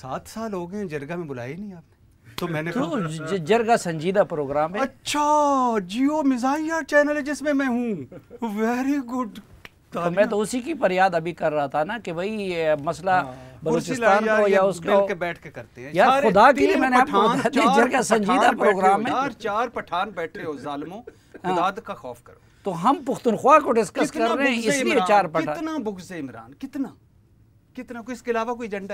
सात साल हो गए जरगा में बुलाया नहीं आपने तो मैंने तो जरगा संजीदा प्रोग्राम है अच्छा जियो मिजाइया चैनल है जिसमें मैं हूँ वेरी गुड तो मैं तो उसी की फरियाद अभी कर रहा था ना कि भाई मसला हाँ, बलूचिस्तान को या उसको के बैठ के करते हैं यार खुदा के लिए मैंने आपको जरगा संजीदा प्रोग्राम है चार चार पठान बैठे हो जालिमों हाँ। खुदाद का खौफ करो तो हम पुख्तनख्वा को डिस्कस कर रहे हैं इसलिए चार पठान कितना बुग्ज इमरान कितना कितना कोई इसके अलावा कोई एजेंडा